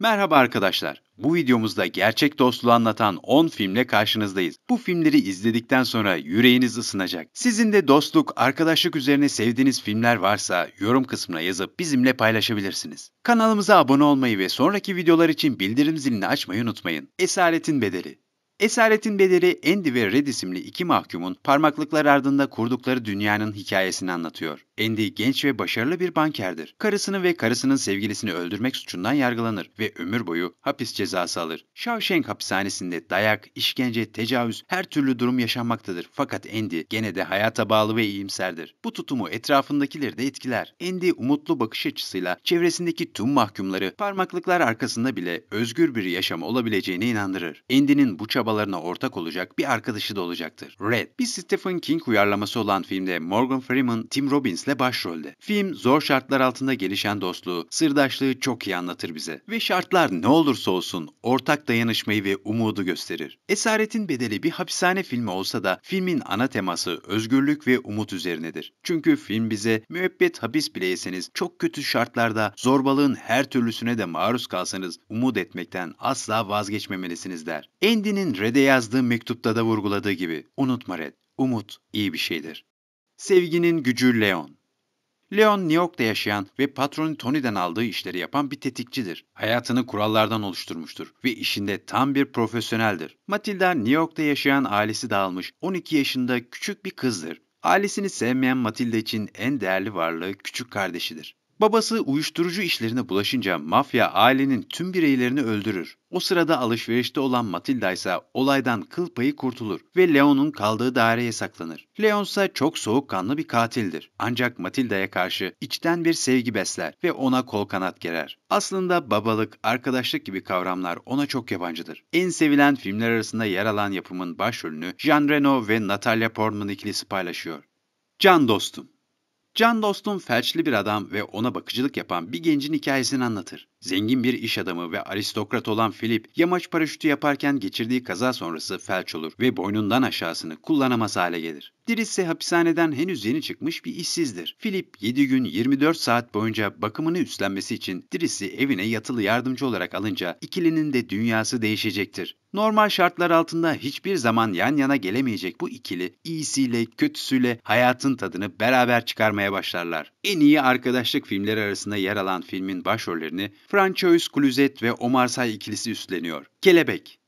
Merhaba arkadaşlar. Bu videomuzda gerçek dostluğu anlatan 10 filmle karşınızdayız. Bu filmleri izledikten sonra yüreğiniz ısınacak. Sizin de dostluk, arkadaşlık üzerine sevdiğiniz filmler varsa yorum kısmına yazıp bizimle paylaşabilirsiniz. Kanalımıza abone olmayı ve sonraki videolar için bildirim zilini açmayı unutmayın. Esaretin Bedeli Esaretin Bedeli Andy ve Red isimli iki mahkumun parmaklıklar ardında kurdukları dünyanın hikayesini anlatıyor. Andy genç ve başarılı bir bankerdir. Karısını ve karısının sevgilisini öldürmek suçundan yargılanır ve ömür boyu hapis cezası alır. Shawshank hapishanesinde dayak, işkence, tecavüz, her türlü durum yaşanmaktadır. Fakat Andy gene de hayata bağlı ve iyimserdir. Bu tutumu etrafındakileri de etkiler. Andy umutlu bakış açısıyla çevresindeki tüm mahkumları parmaklıklar arkasında bile özgür bir yaşam olabileceğine inandırır. Andy'nin bu çabalarına ortak olacak bir arkadaşı da olacaktır. Red, bir Stephen King uyarlaması olan filmde Morgan Freeman, Tim Robbins'le Davies'le başrolde. Film zor şartlar altında gelişen dostluğu, sırdaşlığı çok iyi anlatır bize. Ve şartlar ne olursa olsun ortak dayanışmayı ve umudu gösterir. Esaretin Bedeli bir hapishane filmi olsa da filmin ana teması özgürlük ve umut üzerinedir. Çünkü film bize müebbet hapis bile yeseniz, çok kötü şartlarda zorbalığın her türlüsüne de maruz kalsanız umut etmekten asla vazgeçmemelisiniz der. Andy'nin Red'e yazdığı mektupta da vurguladığı gibi unutma Red, umut iyi bir şeydir. Sevginin gücü Leon Leon New York'ta yaşayan ve patronu Tony'den aldığı işleri yapan bir tetikçidir. Hayatını kurallardan oluşturmuştur ve işinde tam bir profesyoneldir. Matilda New York'ta yaşayan ailesi dağılmış 12 yaşında küçük bir kızdır. Ailesini sevmeyen Matilda için en değerli varlığı küçük kardeşidir. Babası uyuşturucu işlerine bulaşınca mafya ailenin tüm bireylerini öldürür. O sırada alışverişte olan Matilda ise olaydan kıl payı kurtulur ve Leon'un kaldığı daireye saklanır. Leon ise çok soğukkanlı bir katildir. Ancak Matilda'ya karşı içten bir sevgi besler ve ona kol kanat gerer. Aslında babalık, arkadaşlık gibi kavramlar ona çok yabancıdır. En sevilen filmler arasında yer alan yapımın başrolünü Jean Reno ve Natalia Portman ikilisi paylaşıyor. Can dostum Can dostum felçli bir adam ve ona bakıcılık yapan bir gencin hikayesini anlatır. Zengin bir iş adamı ve aristokrat olan Philip, yamaç paraşütü yaparken geçirdiği kaza sonrası felç olur ve boynundan aşağısını kullanamaz hale gelir. Dirisse hapishaneden henüz yeni çıkmış bir işsizdir. Philip 7 gün 24 saat boyunca bakımını üstlenmesi için Diriss'i evine yatılı yardımcı olarak alınca ikilinin de dünyası değişecektir. Normal şartlar altında hiçbir zaman yan yana gelemeyecek bu ikili iyisiyle kötüsüyle hayatın tadını beraber çıkarmaya başlarlar. En iyi arkadaşlık filmleri arasında yer alan filmin başrollerini François Cluzet ve Omar Say ikilisi üstleniyor. Kelebek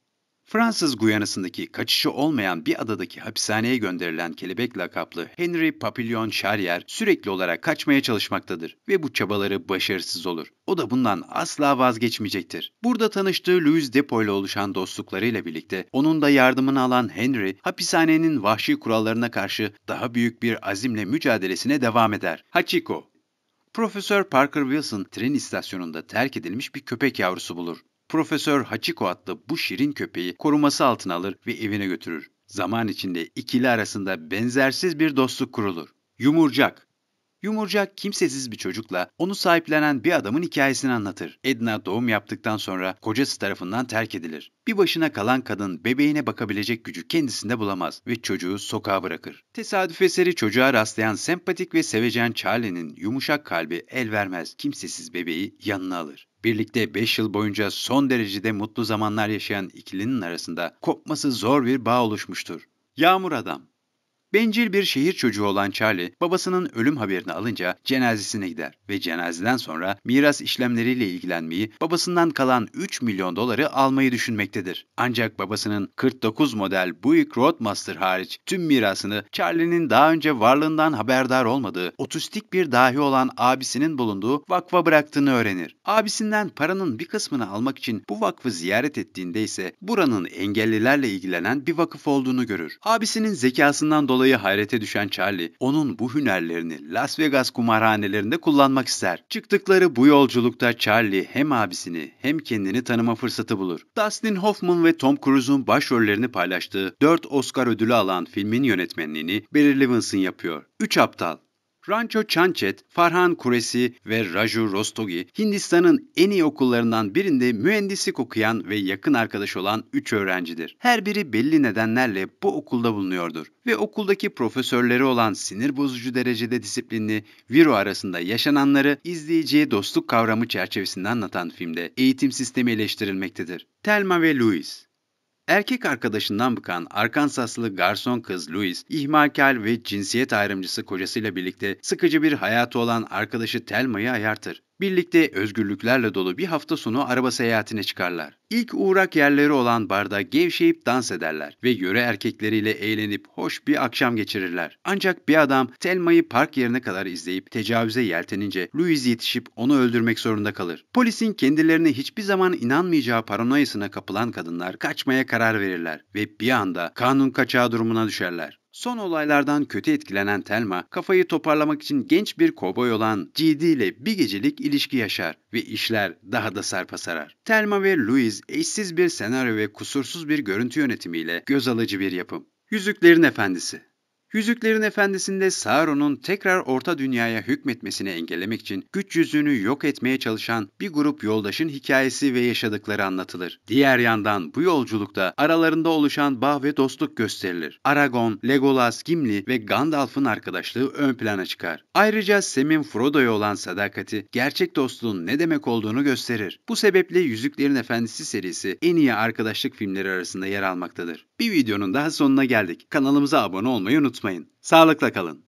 Fransız Guyana'sındaki kaçışı olmayan bir adadaki hapishaneye gönderilen kelebek lakaplı Henry Papillon Charrier sürekli olarak kaçmaya çalışmaktadır ve bu çabaları başarısız olur. O da bundan asla vazgeçmeyecektir. Burada tanıştığı Louis Depo ile oluşan dostluklarıyla birlikte onun da yardımını alan Henry, hapishanenin vahşi kurallarına karşı daha büyük bir azimle mücadelesine devam eder. Hachiko Profesör Parker Wilson tren istasyonunda terk edilmiş bir köpek yavrusu bulur. Profesör Hachiko adlı bu şirin köpeği koruması altına alır ve evine götürür. Zaman içinde ikili arasında benzersiz bir dostluk kurulur. Yumurcak, Yumurcak kimsesiz bir çocukla onu sahiplenen bir adamın hikayesini anlatır. Edna doğum yaptıktan sonra kocası tarafından terk edilir. Bir başına kalan kadın bebeğine bakabilecek gücü kendisinde bulamaz ve çocuğu sokağa bırakır. Tesadüf eseri çocuğa rastlayan sempatik ve sevecen Charlie'nin yumuşak kalbi el vermez kimsesiz bebeği yanına alır. Birlikte 5 yıl boyunca son derecede mutlu zamanlar yaşayan ikilinin arasında kopması zor bir bağ oluşmuştur. Yağmur Adam Bencil bir şehir çocuğu olan Charlie, babasının ölüm haberini alınca cenazesine gider ve cenazeden sonra miras işlemleriyle ilgilenmeyi, babasından kalan 3 milyon doları almayı düşünmektedir. Ancak babasının 49 model Buick Roadmaster hariç tüm mirasını Charlie'nin daha önce varlığından haberdar olmadığı, otistik bir dahi olan abisinin bulunduğu vakfa bıraktığını öğrenir. Abisinden paranın bir kısmını almak için bu vakfı ziyaret ettiğinde ise buranın engellilerle ilgilenen bir vakıf olduğunu görür. Abisinin zekasından dolayı dolayı hayrete düşen Charlie, onun bu hünerlerini Las Vegas kumarhanelerinde kullanmak ister. Çıktıkları bu yolculukta Charlie hem abisini hem kendini tanıma fırsatı bulur. Dustin Hoffman ve Tom Cruise'un başrollerini paylaştığı 4 Oscar ödülü alan filmin yönetmenliğini Barry Levinson yapıyor. 3 Aptal Rancho Chanchet, Farhan Kuresi ve Raju Rostogi, Hindistan'ın en iyi okullarından birinde mühendislik okuyan ve yakın arkadaş olan 3 öğrencidir. Her biri belli nedenlerle bu okulda bulunuyordur ve okuldaki profesörleri olan sinir bozucu derecede disiplinli Viro arasında yaşananları izleyiciye dostluk kavramı çerçevesinde anlatan filmde eğitim sistemi eleştirilmektedir. Telma ve Louis Erkek arkadaşından bıkan Arkansaslı garson kız Louis, ihmalkar ve cinsiyet ayrımcısı kocasıyla birlikte sıkıcı bir hayatı olan arkadaşı telmayı ayartır. Birlikte özgürlüklerle dolu bir hafta sonu araba seyahatine çıkarlar. İlk uğrak yerleri olan barda gevşeyip dans ederler ve yöre erkekleriyle eğlenip hoş bir akşam geçirirler. Ancak bir adam Telma'yı park yerine kadar izleyip tecavüze yeltenince Louis yetişip onu öldürmek zorunda kalır. Polisin kendilerine hiçbir zaman inanmayacağı paranoyasına kapılan kadınlar kaçmaya karar verirler ve bir anda kanun kaçağı durumuna düşerler. Son olaylardan kötü etkilenen Telma, kafayı toparlamak için genç bir kovboy olan GD ile bir gecelik ilişki yaşar ve işler daha da sarpa sarar. Telma ve Louise eşsiz bir senaryo ve kusursuz bir görüntü yönetimiyle göz alıcı bir yapım. Yüzüklerin Efendisi Yüzüklerin Efendisi'nde Sauron'un tekrar Orta Dünya'ya hükmetmesini engellemek için güç yüzüğünü yok etmeye çalışan bir grup yoldaşın hikayesi ve yaşadıkları anlatılır. Diğer yandan bu yolculukta aralarında oluşan bağ ve dostluk gösterilir. Aragon, Legolas, Gimli ve Gandalf'ın arkadaşlığı ön plana çıkar. Ayrıca Sam'in Frodo'ya olan sadakati gerçek dostluğun ne demek olduğunu gösterir. Bu sebeple Yüzüklerin Efendisi serisi en iyi arkadaşlık filmleri arasında yer almaktadır. Bir videonun daha sonuna geldik. Kanalımıza abone olmayı unutmayın unutmayın. Sağlıkla kalın.